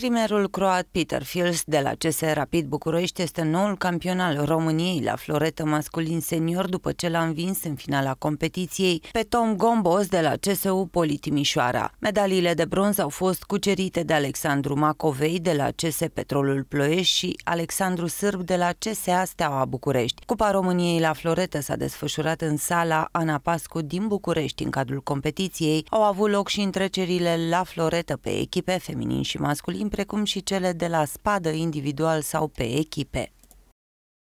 screamerul croat Peter Fils de la CS Rapid București este noul campion al României la floretă masculin senior după ce l-a învins în finala competiției pe Tom Gombos de la CSU Politimișoara. Medaliile de bronz au fost cucerite de Alexandru Macovei de la CS Petrolul Ploiești și Alexandru Sârb de la CSA Steaua București. Cupa României la floretă s-a desfășurat în sala Ana Pascu din București în cadrul competiției. Au avut loc și întrecerile la floretă pe echipe feminin și masculin precum și cele de la spadă individual sau pe echipe.